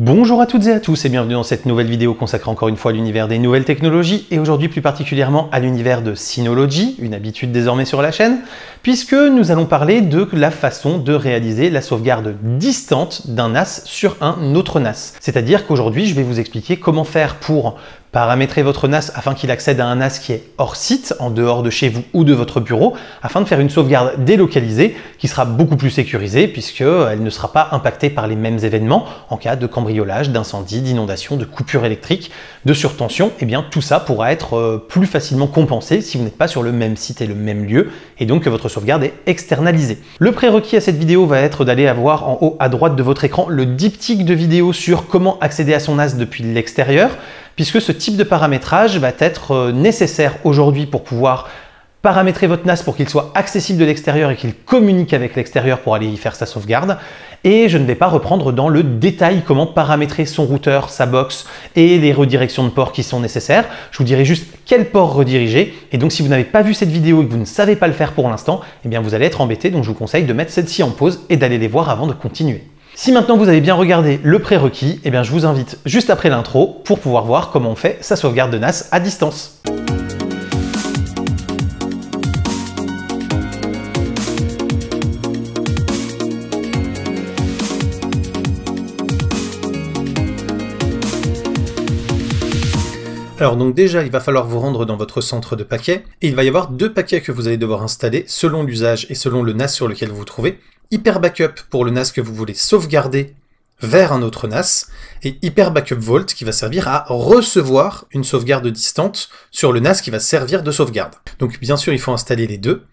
Bonjour à toutes et à tous et bienvenue dans cette nouvelle vidéo consacrée encore une fois à l'univers des nouvelles technologies et aujourd'hui plus particulièrement à l'univers de Synology, une habitude désormais sur la chaîne, puisque nous allons parler de la façon de réaliser la sauvegarde distante d'un NAS sur un autre NAS. C'est-à-dire qu'aujourd'hui je vais vous expliquer comment faire pour Paramétrez votre NAS afin qu'il accède à un NAS qui est hors site, en dehors de chez vous ou de votre bureau, afin de faire une sauvegarde délocalisée qui sera beaucoup plus sécurisée puisqu'elle ne sera pas impactée par les mêmes événements en cas de cambriolage, d'incendie, d'inondation, de coupure électrique, de surtension. Et eh bien tout ça pourra être euh, plus facilement compensé si vous n'êtes pas sur le même site et le même lieu et donc que votre sauvegarde est externalisée. Le prérequis à cette vidéo va être d'aller avoir en haut à droite de votre écran le diptyque de vidéo sur comment accéder à son NAS depuis l'extérieur puisque ce type de paramétrage va être euh, nécessaire aujourd'hui pour pouvoir paramétrer votre NAS pour qu'il soit accessible de l'extérieur et qu'il communique avec l'extérieur pour aller y faire sa sauvegarde. Et je ne vais pas reprendre dans le détail comment paramétrer son routeur, sa box et les redirections de ports qui sont nécessaires. Je vous dirai juste quel port rediriger. Et donc si vous n'avez pas vu cette vidéo et que vous ne savez pas le faire pour l'instant, eh bien vous allez être embêté. Donc je vous conseille de mettre celle-ci en pause et d'aller les voir avant de continuer. Si maintenant vous avez bien regardé le prérequis, eh bien je vous invite juste après l'intro pour pouvoir voir comment on fait sa sauvegarde de NAS à distance. Alors donc déjà, il va falloir vous rendre dans votre centre de paquets, et il va y avoir deux paquets que vous allez devoir installer selon l'usage et selon le NAS sur lequel vous vous trouvez hyper backup pour le NAS que vous voulez sauvegarder vers un autre NAS, et Hyper Backup Vault qui va servir à recevoir une sauvegarde distante sur le NAS qui va servir de sauvegarde. Donc bien sûr, il faut installer les deux,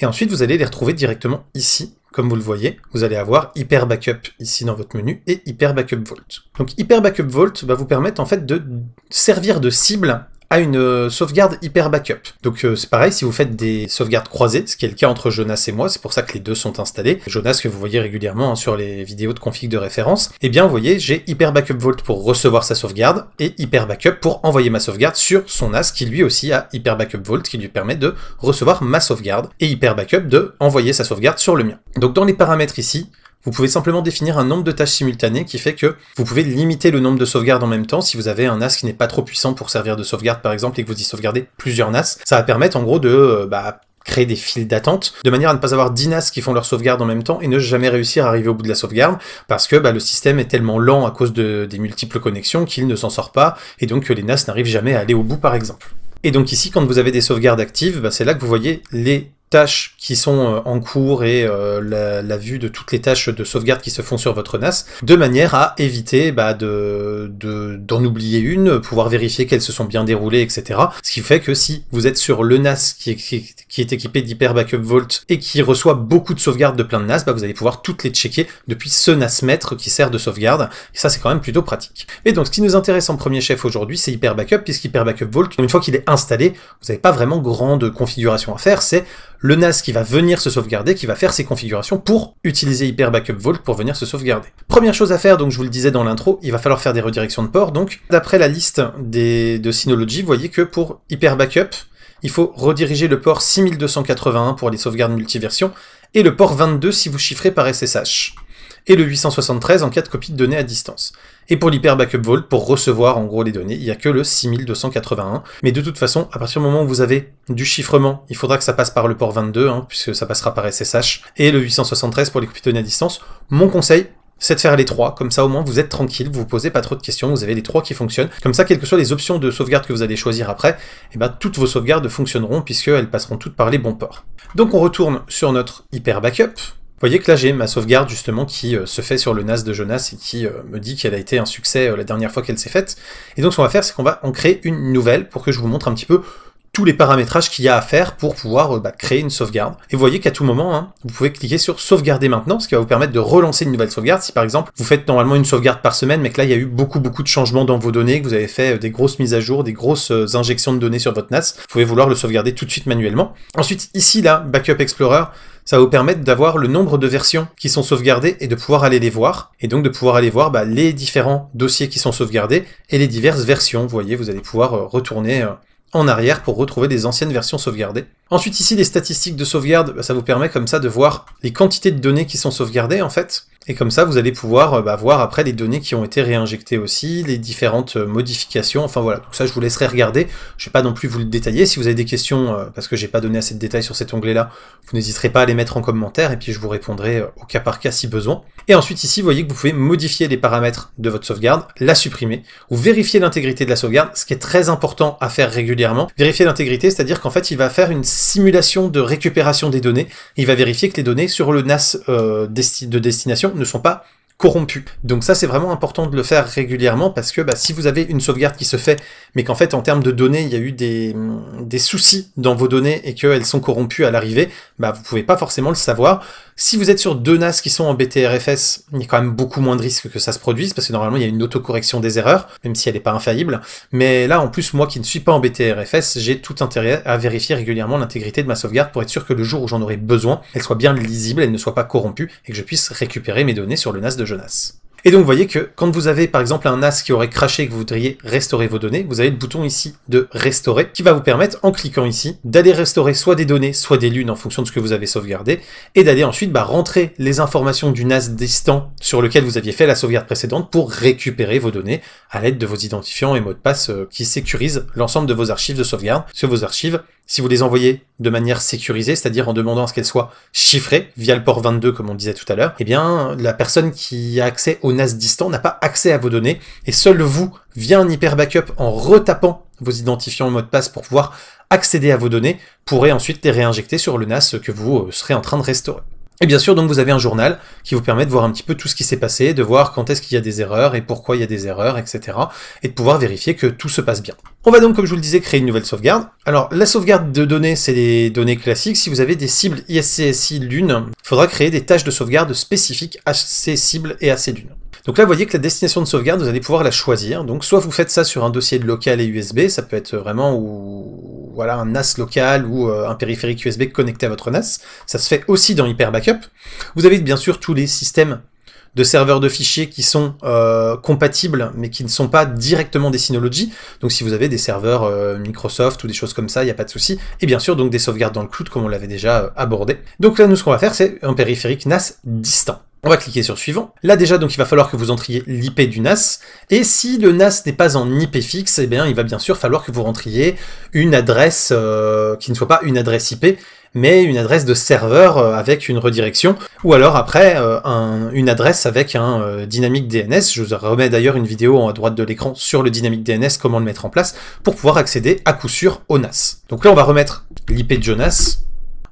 et ensuite vous allez les retrouver directement ici, comme vous le voyez, vous allez avoir Hyper Backup ici dans votre menu, et Hyper Backup Vault. Donc Hyper Backup Vault va vous permettre en fait de servir de cible une euh, sauvegarde hyper backup. Donc euh, c'est pareil, si vous faites des sauvegardes croisées, ce qui est le cas entre Jonas et moi, c'est pour ça que les deux sont installés, Jonas que vous voyez régulièrement hein, sur les vidéos de config de référence, et eh bien vous voyez, j'ai hyper backup vault pour recevoir sa sauvegarde, et hyper backup pour envoyer ma sauvegarde sur son as qui lui aussi a hyper backup vault qui lui permet de recevoir ma sauvegarde, et hyper backup de envoyer sa sauvegarde sur le mien. Donc dans les paramètres ici, vous pouvez simplement définir un nombre de tâches simultanées qui fait que vous pouvez limiter le nombre de sauvegardes en même temps. Si vous avez un NAS qui n'est pas trop puissant pour servir de sauvegarde par exemple et que vous y sauvegardez plusieurs NAS, ça va permettre en gros de euh, bah, créer des files d'attente, de manière à ne pas avoir 10 NAS qui font leur sauvegarde en même temps et ne jamais réussir à arriver au bout de la sauvegarde, parce que bah, le système est tellement lent à cause de, des multiples connexions qu'il ne s'en sort pas, et donc que euh, les NAS n'arrivent jamais à aller au bout par exemple. Et donc ici, quand vous avez des sauvegardes actives, bah, c'est là que vous voyez les tâches qui sont euh, en cours et euh, la, vue de toutes les tâches de sauvegarde qui se font sur votre NAS, de manière à éviter bah, d'en oublier une, pouvoir vérifier qu'elles se sont bien déroulées, etc. Ce qui fait que si vous êtes sur le NAS qui est, qui, est équipé d'Hyper Backup Vault et qui reçoit beaucoup de sauvegardes de plein de NAS, bah, vous allez pouvoir toutes les checker depuis ce NAS maître qui sert de sauvegarde. ça, c'est quand même plutôt pratique. Et donc, ce qui nous intéresse en premier chef aujourd'hui, c'est Hyper Backup, puisqu'Hyper Backup Vault, une fois qu'il est installé, vous n'avez pas vraiment grande configuration à faire, c'est le NAS qui va venir se sauvegarder, qui va faire ses configurations pour utiliser Hyper Backup Vault pour venir se sauvegarder. Première chose à faire, donc je vous le disais dans l'intro, il va falloir faire des redirections de port. Donc d'après la liste des, de Synology, vous voyez que pour Hyper Backup, il faut rediriger le port 6281 pour les sauvegardes multiversion et le port 22 si vous chiffrez par SSH et le 873 en cas de copie de données à distance. Et pour l'Hyper Backup Vault, pour recevoir en gros les données, il n'y a que le 6281. Mais de toute façon, à partir du moment où vous avez du chiffrement, il faudra que ça passe par le port 22, hein, puisque ça passera par SSH, et le 873 pour les copies de données à distance. Mon conseil, c'est de faire les trois, comme ça au moins vous êtes tranquille, vous vous posez pas trop de questions, vous avez les trois qui fonctionnent, comme ça quelles que soient les options de sauvegarde que vous allez choisir après, eh ben, toutes vos sauvegardes fonctionneront puisqu'elles passeront toutes par les bons ports. Donc on retourne sur notre hyper backup, vous voyez que là j'ai ma sauvegarde justement qui euh, se fait sur le NAS de Jonas et qui euh, me dit qu'elle a été un succès euh, la dernière fois qu'elle s'est faite. Et donc ce qu'on va faire c'est qu'on va en créer une nouvelle pour que je vous montre un petit peu tous les paramétrages qu'il y a à faire pour pouvoir bah, créer une sauvegarde. Et vous voyez qu'à tout moment, hein, vous pouvez cliquer sur sauvegarder maintenant, ce qui va vous permettre de relancer une nouvelle sauvegarde. Si par exemple, vous faites normalement une sauvegarde par semaine, mais que là, il y a eu beaucoup beaucoup de changements dans vos données, que vous avez fait des grosses mises à jour, des grosses injections de données sur votre NAS, vous pouvez vouloir le sauvegarder tout de suite manuellement. Ensuite, ici, là, Backup Explorer, ça va vous permettre d'avoir le nombre de versions qui sont sauvegardées et de pouvoir aller les voir, et donc de pouvoir aller voir bah, les différents dossiers qui sont sauvegardés et les diverses versions. Vous voyez, vous allez pouvoir euh, retourner euh, en arrière pour retrouver des anciennes versions sauvegardées. Ensuite ici, les statistiques de sauvegarde, bah, ça vous permet comme ça de voir les quantités de données qui sont sauvegardées en fait, et comme ça, vous allez pouvoir euh, bah, voir après les données qui ont été réinjectées aussi, les différentes euh, modifications, enfin voilà. Donc ça, je vous laisserai regarder. Je ne vais pas non plus vous le détailler. Si vous avez des questions, euh, parce que je n'ai pas donné assez de détails sur cet onglet-là, vous n'hésiterez pas à les mettre en commentaire, et puis je vous répondrai au cas par cas si besoin. Et ensuite, ici, vous voyez que vous pouvez modifier les paramètres de votre sauvegarde, la supprimer, ou vérifier l'intégrité de la sauvegarde, ce qui est très important à faire régulièrement. Vérifier l'intégrité, c'est-à-dire qu'en fait, il va faire une simulation de récupération des données, il va vérifier que les données sur le NAS de destination ne sont pas corrompus. Donc ça, c'est vraiment important de le faire régulièrement parce que bah, si vous avez une sauvegarde qui se fait, mais qu'en fait, en termes de données, il y a eu des, soucis dans vos données et qu'elles sont corrompues à l'arrivée, bah, vous pouvez pas forcément le savoir. Si vous êtes sur deux NAS qui sont en BTRFS, il y a quand même beaucoup moins de risques que ça se produise, parce que normalement il y a une autocorrection des erreurs, même si elle n'est pas infaillible. Mais là, en plus, moi qui ne suis pas en BTRFS, j'ai tout intérêt à vérifier régulièrement l'intégrité de ma sauvegarde pour être sûr que le jour où j'en aurai besoin, elle soit bien lisible, elle ne soit pas corrompue, et que je puisse récupérer mes données sur le NAS de Jonas. Et donc vous voyez que quand vous avez par exemple un NAS qui aurait craché et que vous voudriez restaurer vos données, vous avez le bouton ici de restaurer qui va vous permettre en cliquant ici d'aller restaurer soit des données, soit des lunes en fonction de ce que vous avez sauvegardé et d'aller ensuite bah, rentrer les informations du NAS distant sur lequel vous aviez fait la sauvegarde précédente pour récupérer vos données à l'aide de vos identifiants et mots de passe euh, qui sécurisent l'ensemble de vos archives de sauvegarde. Sur vos archives, si vous les envoyez de manière sécurisée, c'est-à-dire en demandant à ce qu'elles soient chiffrées via le port 22 comme on disait tout à l'heure, eh bien la personne qui a accès au NAS distant n'a pas accès à vos données et seul vous, via un hyper backup en retapant vos identifiants en mot de passe pour pouvoir accéder à vos données, pourrez ensuite les réinjecter sur le NAS que vous euh, serez en train de restaurer. Et bien sûr, donc vous avez un journal qui vous permet de voir un petit peu tout ce qui s'est passé, de voir quand est-ce qu'il y a des erreurs et pourquoi il y a des erreurs, etc. Et de pouvoir vérifier que tout se passe bien. On va donc, comme je vous le disais, créer une nouvelle sauvegarde. Alors, la sauvegarde de données, c'est des données classiques. Si vous avez des cibles ISCSI lune, il faudra créer des tâches de sauvegarde spécifiques à ces cibles et à ces lunes. Donc là, vous voyez que la destination de sauvegarde, vous allez pouvoir la choisir. Donc soit vous faites ça sur un dossier de local et USB, ça peut être vraiment ou, voilà, un NAS local ou euh, un périphérique USB connecté à votre NAS. Ça se fait aussi dans Hyper Backup. Vous avez bien sûr tous les systèmes de serveurs de fichiers qui sont euh, compatibles mais qui ne sont pas directement des Synology. Donc si vous avez des serveurs euh, Microsoft ou des choses comme ça, il n'y a pas de souci. Et bien sûr donc des sauvegardes dans le cloud comme on l'avait déjà abordé. Donc là nous ce qu'on va faire c'est un périphérique NAS distant. On va cliquer sur suivant. Là déjà, donc il va falloir que vous entriez l'IP du NAS. Et si le NAS n'est pas en IP fixe, eh bien il va bien sûr falloir que vous rentriez une adresse euh, qui ne soit pas une adresse IP, mais une adresse de serveur euh, avec une redirection, ou alors après euh, une adresse avec un dynamique DNS. Je vous remets d'ailleurs une vidéo à droite de l'écran sur le dynamique DNS, comment le mettre en place, pour pouvoir accéder à coup sûr au NAS. Donc là on va remettre l'IP de Jonas,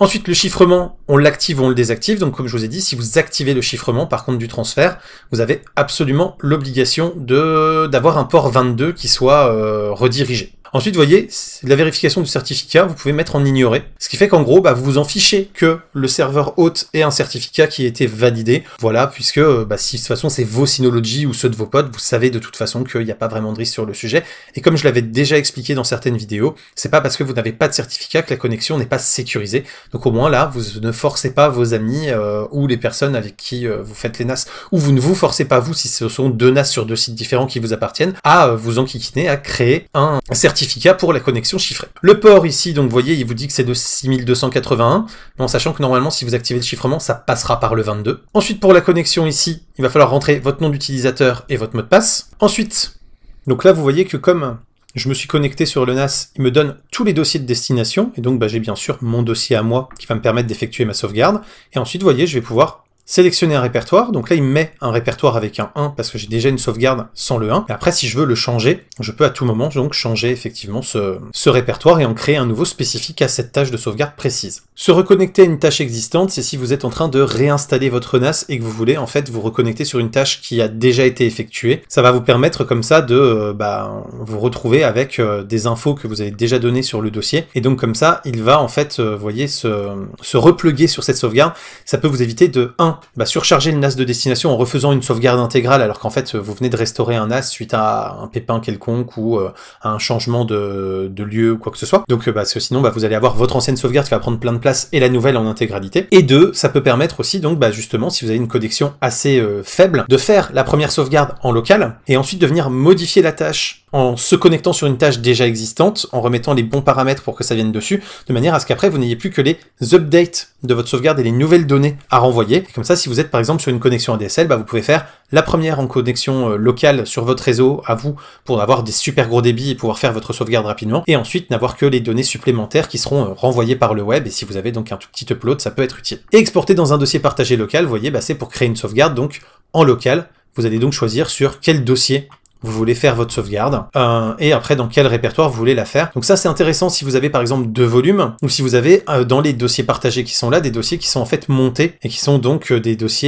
Ensuite, le chiffrement, on l'active ou on le désactive. Donc, comme je vous ai dit, si vous activez le chiffrement, par contre, du transfert, vous avez absolument l'obligation d'avoir un port 22 qui soit euh, redirigé. Ensuite, vous voyez, la vérification du certificat, vous pouvez mettre en ignoré. Ce qui fait qu'en gros, bah, vous vous en fichez que le serveur hôte ait un certificat qui a été validé. Voilà, puisque bah, si de toute façon c'est vos Synology ou ceux de vos potes, vous savez de toute façon qu'il n'y a pas vraiment de risque sur le sujet. Et comme je l'avais déjà expliqué dans certaines vidéos, c'est pas parce que vous n'avez pas de certificat que la connexion n'est pas sécurisée. Donc au moins là, vous ne forcez pas vos amis euh, ou les personnes avec qui euh, vous faites les NAS, ou vous ne vous forcez pas vous, si ce sont deux NAS sur deux sites différents qui vous appartiennent, à euh, vous enquiquiner, à créer un certificat pour la connexion chiffrée. Le port ici, donc vous voyez, il vous dit que c'est de 6281, en sachant que normalement si vous activez le chiffrement, ça passera par le 22. Ensuite pour la connexion ici, il va falloir rentrer votre nom d'utilisateur et votre mot de passe. Ensuite, donc là vous voyez que comme je me suis connecté sur le NAS, il me donne tous les dossiers de destination, et donc bah, j'ai bien sûr mon dossier à moi qui va me permettre d'effectuer ma sauvegarde, et ensuite vous voyez, je vais pouvoir sélectionner un répertoire. Donc là, il met un répertoire avec un 1 parce que j'ai déjà une sauvegarde sans le 1. Et après, si je veux le changer, je peux à tout moment donc changer effectivement ce, ce répertoire et en créer un nouveau spécifique à cette tâche de sauvegarde précise. Se reconnecter à une tâche existante, c'est si vous êtes en train de réinstaller votre NAS et que vous voulez en fait vous reconnecter sur une tâche qui a déjà été effectuée. Ça va vous permettre comme ça de euh, bah, vous retrouver avec euh, des infos que vous avez déjà données sur le dossier. Et donc comme ça, il va en fait, euh, voyez, se, se repluguer sur cette sauvegarde. Ça peut vous éviter de 1 bah, surcharger le NAS de destination en refaisant une sauvegarde intégrale alors qu'en fait euh, vous venez de restaurer un NAS suite à un pépin quelconque ou euh, à un changement de, lieu ou quoi que ce soit. Donc euh, bah, sinon bah, vous allez avoir votre ancienne sauvegarde qui va prendre plein de place et la nouvelle en intégralité. Et deux, ça peut permettre aussi donc justement si vous avez une connexion assez faible de faire la première sauvegarde en local et ensuite de venir modifier la tâche en se connectant sur une tâche déjà existante, en remettant les bons paramètres pour que ça vienne dessus, de manière à ce qu'après vous n'ayez plus que les updates de votre sauvegarde et les nouvelles données à renvoyer. Comme ça, si vous êtes par exemple sur une connexion ADSL, bah, vous pouvez faire la première en connexion euh, locale sur votre réseau à vous pour avoir des super gros débits et pouvoir faire votre sauvegarde rapidement, et ensuite n'avoir que les données supplémentaires qui seront euh, renvoyées par le web, et si vous avez donc un tout petit upload, ça peut être utile. Et exporter dans un dossier partagé local, vous voyez, bah, c'est pour créer une sauvegarde donc en local. Vous allez donc choisir sur quel dossier vous voulez faire votre sauvegarde, euh, et après dans quel répertoire vous voulez la faire. Donc ça c'est intéressant si vous avez par exemple deux volumes, ou si vous avez euh, dans les dossiers partagés qui sont là, des dossiers qui sont en fait montés, et qui sont donc euh, des dossiers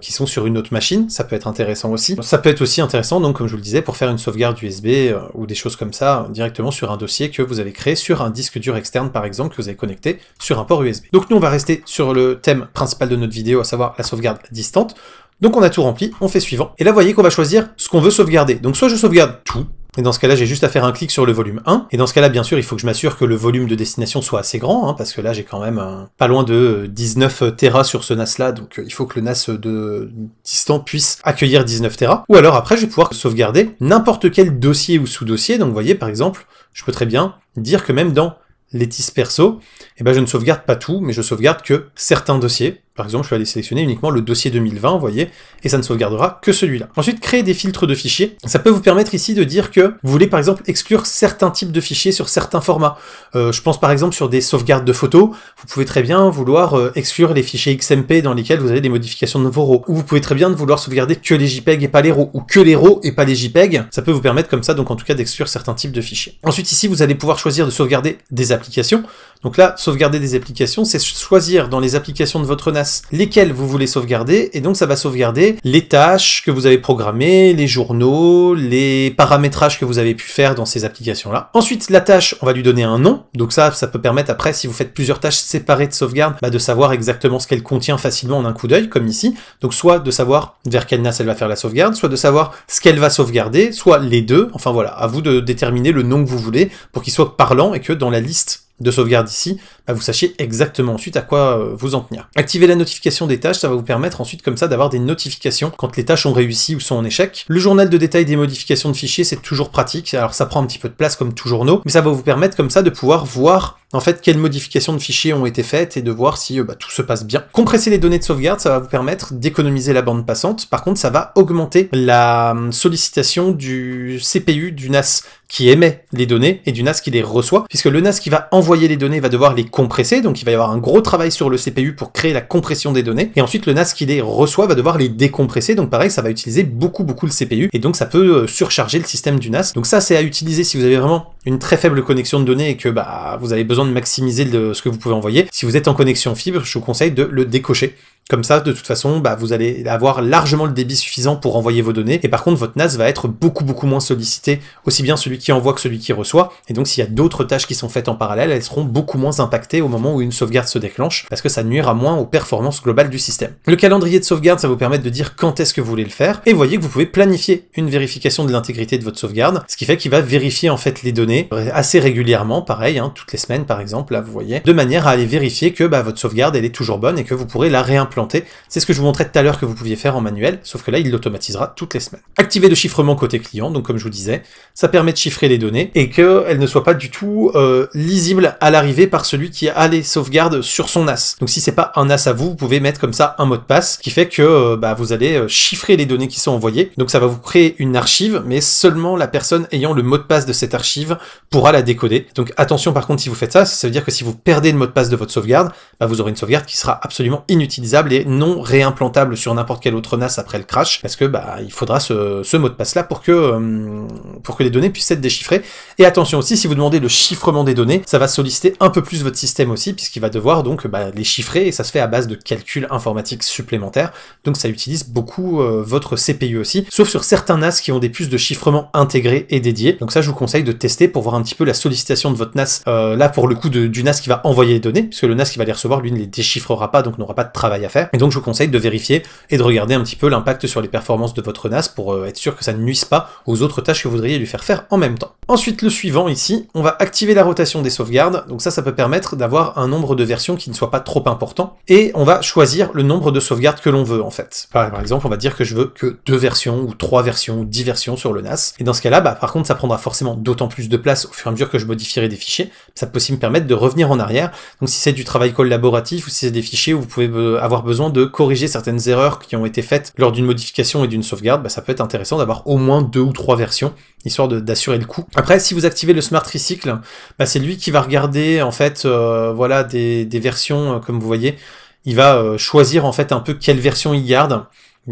qui sont sur une autre machine, ça peut être intéressant aussi. Ça peut être aussi intéressant, donc comme je vous le disais, pour faire une sauvegarde USB ou des choses comme ça, directement sur un dossier que vous avez créé sur un disque dur externe par exemple, que vous avez connecté sur un port USB. Donc nous on va rester sur le thème principal de notre vidéo, à savoir la sauvegarde distante. Donc on a tout rempli, on fait suivant. Et là, vous voyez qu'on va choisir ce qu'on veut sauvegarder. Donc soit je sauvegarde tout, et dans ce cas-là, j'ai juste à faire un clic sur le volume 1. Et dans ce cas-là, bien sûr, il faut que je m'assure que le volume de destination soit assez grand, hein, parce que là, j'ai quand même euh, pas loin de 19 euh, euh, Tera sur ce NAS-là, donc il faut que le NAS de distant puisse accueillir 19 Tera. Ou alors après, je vais pouvoir sauvegarder n'importe quel dossier ou sous-dossier. Donc vous voyez, par exemple, je peux très bien dire que même dans les Letis perso, eh ben, je ne sauvegarde pas tout, mais je sauvegarde que certains dossiers, par exemple, je vais aller sélectionner uniquement le dossier 2020, vous voyez, et ça ne sauvegardera que celui-là. Ensuite, créer des filtres de fichiers. Ça peut vous permettre ici de dire que vous voulez par exemple exclure certains types de fichiers sur certains formats. Euh, je pense par exemple sur des sauvegardes de photos, vous pouvez très bien vouloir euh, exclure les fichiers XMP dans lesquels vous avez des modifications de vos RAW. Ou vous pouvez très bien vouloir sauvegarder que les JPEG et pas les RAW, ou que les RAW et pas les JPEG. Ça peut vous permettre comme ça, donc en tout cas, d'exclure certains types de fichiers. Ensuite, ici, vous allez pouvoir choisir de sauvegarder des applications. Donc là, sauvegarder des applications, c'est choisir dans les applications de votre NAS lesquelles vous voulez sauvegarder, et donc ça va sauvegarder les tâches que vous avez programmées, les journaux, les paramétrages que vous avez pu faire dans ces applications-là. Ensuite, la tâche, on va lui donner un nom, donc ça, ça peut permettre après, si vous faites plusieurs tâches séparées de sauvegarde, bah, de savoir exactement ce qu'elle contient facilement en un coup d'œil, comme ici. Donc soit de savoir vers quelle NAS elle va faire la sauvegarde, soit de savoir ce qu'elle va sauvegarder, soit les deux, enfin voilà, à vous de déterminer le nom que vous voulez pour qu'il soit parlant et que dans la liste de sauvegarde ici, bah, vous sachiez exactement ensuite à quoi euh, vous en tenir. Activer la notification des tâches, ça va vous permettre ensuite comme ça d'avoir des notifications quand les tâches ont réussi ou sont en échec. Le journal de détail des modifications de fichiers, c'est toujours pratique, alors ça prend un petit peu de place comme tout journaux, mais ça va vous permettre comme ça de pouvoir voir en fait quelles modifications de fichiers ont été faites et de voir si euh, bah, tout se passe bien. Compresser les données de sauvegarde, ça va vous permettre d'économiser la bande passante. Par contre, ça va augmenter la hum, sollicitation du CPU du NAS qui émet les données et du NAS qui les reçoit, puisque le NAS qui va envoyer les données, va devoir les compresser, donc il va y avoir un gros travail sur le CPU pour créer la compression des données, et ensuite le NAS qui les reçoit va devoir les décompresser, donc pareil, ça va utiliser beaucoup beaucoup le CPU, et donc ça peut euh, surcharger le système du NAS. Donc ça, c'est à utiliser si vous avez vraiment une très faible connexion de données et que bah, vous avez besoin de maximiser de ce que vous pouvez envoyer. Si vous êtes en connexion fibre, je vous conseille de le décocher comme ça, de toute façon, bah, vous allez avoir largement le débit suffisant pour envoyer vos données, et par contre, votre NAS va être beaucoup beaucoup moins sollicité, aussi bien celui qui envoie que celui qui reçoit, et donc s'il y a d'autres tâches qui sont faites en parallèle, elles seront beaucoup moins impactées au moment où une sauvegarde se déclenche, parce que ça nuira moins aux performances globales du système. Le calendrier de sauvegarde, ça vous permet de dire quand est-ce que vous voulez le faire, et voyez que vous pouvez planifier une vérification de l'intégrité de votre sauvegarde, ce qui fait qu'il va vérifier en fait les données assez régulièrement, pareil, hein, toutes les semaines par exemple, là vous voyez, de manière à aller vérifier que bah, votre sauvegarde elle est toujours bonne et que vous pourrez la réimplanter c'est ce que je vous montrais tout à l'heure que vous pouviez faire en manuel, sauf que là, il l'automatisera toutes les semaines. Activer le chiffrement côté client, donc comme je vous disais, ça permet de chiffrer les données et qu'elles ne soient pas du tout euh, lisibles à l'arrivée par celui qui a les sauvegardes sur son NAS. Donc si c'est pas un NAS à vous, vous pouvez mettre comme ça un mot de passe qui fait que euh, bah, vous allez euh, chiffrer les données qui sont envoyées. Donc ça va vous créer une archive, mais seulement la personne ayant le mot de passe de cette archive pourra la décoder. Donc attention par contre si vous faites ça, ça veut dire que si vous perdez le mot de passe de votre sauvegarde, bah, vous aurez une sauvegarde qui sera absolument inutilisable et non réimplantable sur n'importe quelle autre NAS après le crash, parce que bah il faudra ce, mot de passe là pour que, euh, pour que les données puissent être déchiffrées. Et attention aussi, si vous demandez le chiffrement des données, ça va solliciter un peu plus votre système aussi, puisqu'il va devoir donc bah, les chiffrer, et ça se fait à base de calculs informatiques supplémentaires, donc ça utilise beaucoup euh, votre CPU aussi, sauf sur certains NAS qui ont des puces de chiffrement intégrées et dédiées, donc ça je vous conseille de tester pour voir un petit peu la sollicitation de votre NAS, euh, là pour le coup du NAS qui va envoyer les données, puisque le NAS qui va les recevoir, lui, ne les déchiffrera pas, donc n'aura pas de travail à faire, Et donc je vous conseille de vérifier et de regarder un petit peu l'impact sur les performances de votre NAS pour euh, être sûr que ça ne nuise pas aux autres tâches que vous voudriez lui faire faire en même temps. Ensuite, le suivant ici, on va activer la rotation des sauvegardes. Donc ça, ça peut permettre d'avoir un nombre de versions qui ne soit pas trop important. Et on va choisir le nombre de sauvegardes que l'on veut en fait. Par exemple, on va dire que je veux que deux versions ou trois versions ou dix versions sur le NAS. Et dans ce cas-là, bah, par contre, ça prendra forcément d'autant plus de place au fur et à mesure que je modifierai des fichiers. Ça peut aussi me permettre de revenir en arrière. Donc si c'est du travail collaboratif ou si c'est des fichiers où vous pouvez euh, avoir besoin de corriger certaines erreurs qui ont été faites lors d'une modification et d'une sauvegarde, bah, ça peut être intéressant d'avoir au moins deux ou trois versions, histoire d'assurer le coup. Après, si vous activez le Smart Recycle, bah, c'est lui qui va regarder en fait euh, voilà, des, versions, euh, comme vous voyez, il va euh, choisir en fait un peu quelle version il garde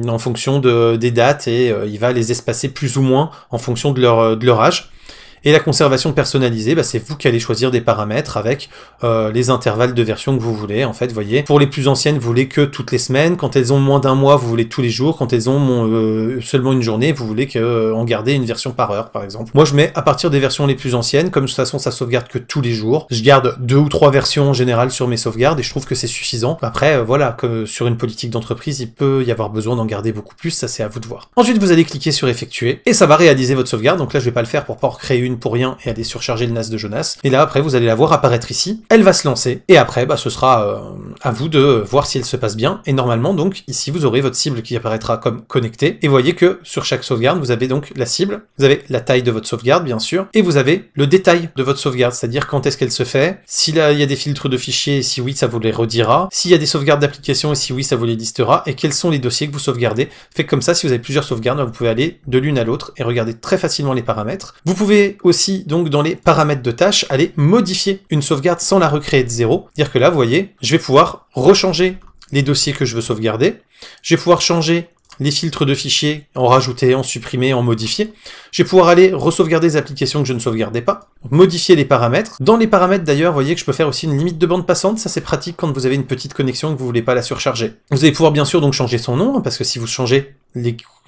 en fonction des dates et il va les espacer plus ou moins en fonction de leur âge. Et la conservation personnalisée, bah, c'est vous qui allez choisir des paramètres avec euh, les intervalles de version que vous voulez. En fait, voyez, pour les plus anciennes, vous voulez que toutes les semaines. Quand elles ont moins d'un mois, vous voulez tous les jours. Quand elles ont euh, seulement une journée, vous voulez que, euh, garder une version par heure, par exemple. Moi, je mets à partir des versions les plus anciennes. Comme de toute façon, ça sauvegarde que tous les jours. Je garde deux ou trois versions en général sur mes sauvegardes et je trouve que c'est suffisant. Après, voilà, que sur une politique d'entreprise, il peut y avoir besoin d'en garder beaucoup plus. Ça, c'est à vous de voir. Ensuite, vous allez cliquer sur effectuer et ça va réaliser votre sauvegarde. Donc là, je vais pas le faire pour pas créer une pour rien et aller surcharger le NAS de Jonas. Et là, après, vous allez la voir apparaître ici. Elle va se lancer. Et après, bah, ce sera euh, à vous de voir si elle se passe bien. Et normalement, donc, ici, vous aurez votre cible qui apparaîtra comme connectée. Et voyez que sur chaque sauvegarde, vous avez donc la cible. Vous avez la taille de votre sauvegarde, bien sûr. Et vous avez le détail de votre sauvegarde. C'est-à-dire quand est-ce qu'elle se fait. S'il y a des filtres de fichiers, si oui, ça vous les redira. S'il y a des sauvegardes d'applications et si oui, ça vous les listera. Et quels sont les dossiers que vous sauvegardez. Fait comme ça, si vous avez plusieurs sauvegardes, vous pouvez aller de l'une à l'autre et regarder très facilement les paramètres. Vous pouvez aussi, donc dans les paramètres de tâche, aller modifier une sauvegarde sans la recréer de zéro. Dire que là, vous voyez, je vais pouvoir rechanger les dossiers que je veux sauvegarder. Je vais pouvoir changer les filtres de fichiers, en rajouter, en supprimer, en modifier. Je vais pouvoir aller re-sauvegarder les applications que je ne sauvegardais pas, modifier les paramètres. Dans les paramètres d'ailleurs, vous voyez que je peux faire aussi une limite de bande passante, ça c'est pratique quand vous avez une petite connexion que vous voulez pas la surcharger. Vous allez pouvoir bien sûr donc changer son nom, hein, parce que si vous changez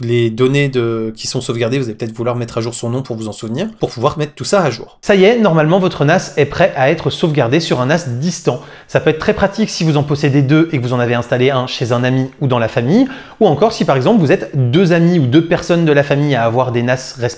les, données de, qui sont sauvegardées, vous allez peut-être vouloir mettre à jour son nom pour vous en souvenir, pour pouvoir mettre tout ça à jour. Ça y est, normalement votre NAS est prêt à être sauvegardé sur un NAS distant. Ça peut être très pratique si vous en possédez deux et que vous en avez installé un chez un ami ou dans la famille, ou encore si par exemple vous êtes deux amis ou deux personnes de la famille à avoir des NAS restants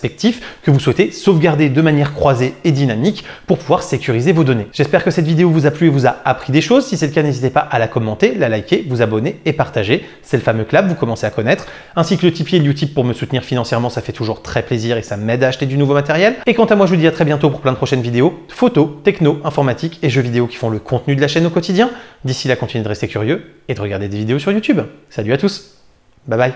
que vous souhaitez sauvegarder de manière croisée et dynamique pour pouvoir sécuriser vos données. J'espère que cette vidéo vous a plu et vous a appris des choses. Si c'est le cas, n'hésitez pas à la commenter, la liker, vous abonner et partager. C'est le fameux clap, vous commencez à connaître. Ainsi que le Tipeee et le Utip pour me soutenir financièrement, ça fait toujours très plaisir et ça m'aide à acheter du nouveau matériel. Et quant à moi, je vous dis à très bientôt pour plein de prochaines vidéos, photos, techno, informatique et jeux vidéo qui font le contenu de la chaîne au quotidien. D'ici là, continuez de rester curieux et de regarder des vidéos sur YouTube. Salut à tous, bye bye